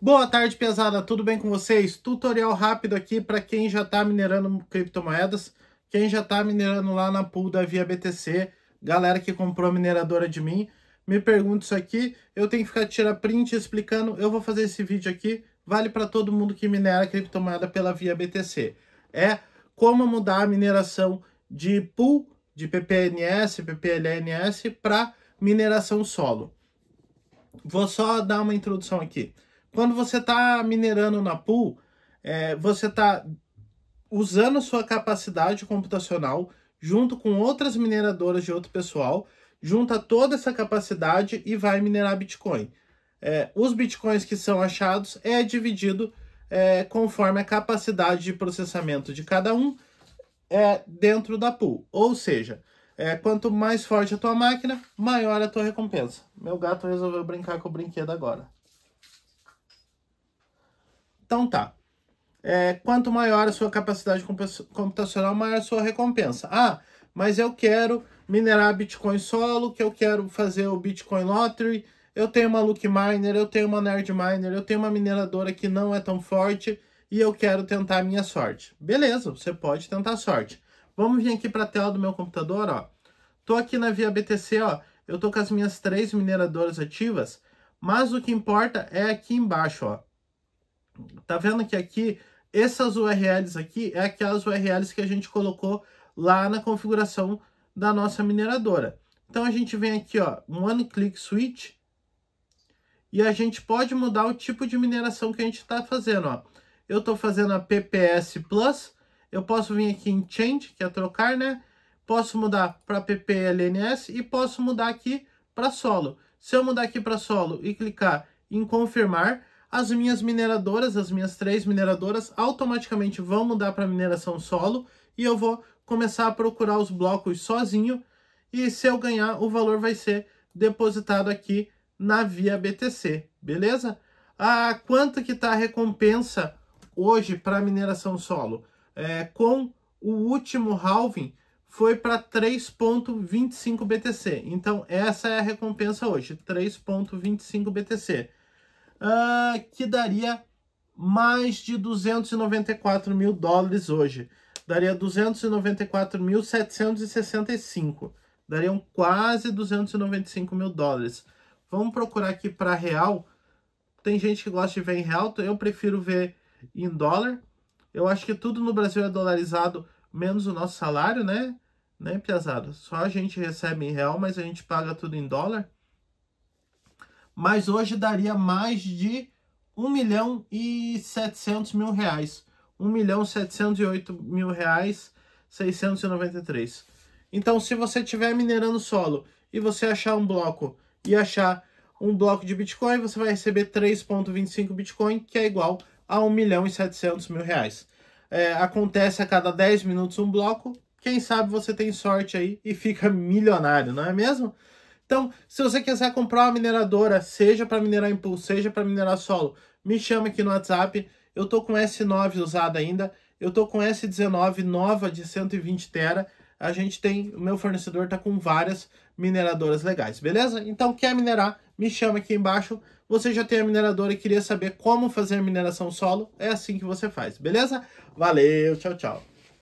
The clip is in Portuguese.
Boa tarde, pesada. Tudo bem com vocês? Tutorial rápido aqui para quem já está minerando criptomoedas, quem já está minerando lá na pool da Via BTC, galera que comprou mineradora de mim, me pergunta isso aqui, eu tenho que ficar tirar print explicando, eu vou fazer esse vídeo aqui, vale para todo mundo que minera criptomoeda pela Via BTC. É como mudar a mineração de pool, de PPNS, PPLNS, para mineração solo. Vou só dar uma introdução aqui. Quando você está minerando na pool, é, você está usando sua capacidade computacional junto com outras mineradoras de outro pessoal, junta toda essa capacidade e vai minerar Bitcoin. É, os bitcoins que são achados é dividido é, conforme a capacidade de processamento de cada um é, dentro da pool. Ou seja, é, quanto mais forte a tua máquina, maior a tua recompensa. Meu gato resolveu brincar com o brinquedo agora. Então tá. É, quanto maior a sua capacidade computacional, maior a sua recompensa. Ah, mas eu quero minerar Bitcoin solo, que eu quero fazer o Bitcoin Lottery, eu tenho uma Look Miner, eu tenho uma Nerd Miner, eu tenho uma mineradora que não é tão forte e eu quero tentar a minha sorte. Beleza, você pode tentar a sorte. Vamos vir aqui para a tela do meu computador, ó. Tô aqui na Via BTC, ó. Eu tô com as minhas três mineradoras ativas, mas o que importa é aqui embaixo, ó. Tá vendo que aqui, essas URLs aqui, é aquelas URLs que a gente colocou lá na configuração da nossa mineradora. Então a gente vem aqui, ó, One Click Switch, e a gente pode mudar o tipo de mineração que a gente está fazendo, ó. Eu estou fazendo a PPS Plus, eu posso vir aqui em Change, que é trocar, né? Posso mudar para PPLNS e posso mudar aqui para solo. Se eu mudar aqui para solo e clicar em confirmar, as minhas mineradoras, as minhas três mineradoras, automaticamente vão mudar para mineração solo e eu vou começar a procurar os blocos sozinho e se eu ganhar, o valor vai ser depositado aqui na via BTC, beleza? Ah, quanto que está a recompensa hoje para mineração solo? É, com o último halving foi para 3.25 BTC. Então essa é a recompensa hoje, 3.25 BTC uh, que daria mais de 294 mil dólares hoje. Daria 294.765. Dariam quase 295 mil dólares. Vamos procurar aqui para real. Tem gente que gosta de ver em real, então eu prefiro ver em dólar. Eu acho que tudo no Brasil é dolarizado, menos o nosso salário, né? Né, Piazada? Só a gente recebe em real, mas a gente paga tudo em dólar mas hoje daria mais de 1 milhão e 700 mil reais. 1 milhão 708 mil reais 693. Então, se você estiver minerando solo e você achar um bloco e achar um bloco de Bitcoin, você vai receber 3.25 Bitcoin, que é igual a 1 milhão e 700 mil reais. É, acontece a cada 10 minutos um bloco, quem sabe você tem sorte aí e fica milionário, não é mesmo? Então, se você quiser comprar uma mineradora, seja para minerar impulso, seja para minerar solo, me chama aqui no WhatsApp. Eu tô com S9 usada ainda, eu tô com S19 nova de 120 tera. A gente tem, o meu fornecedor tá com várias mineradoras legais, beleza? Então, quer minerar? Me chama aqui embaixo. Você já tem a mineradora e queria saber como fazer a mineração solo? É assim que você faz, beleza? Valeu, tchau, tchau.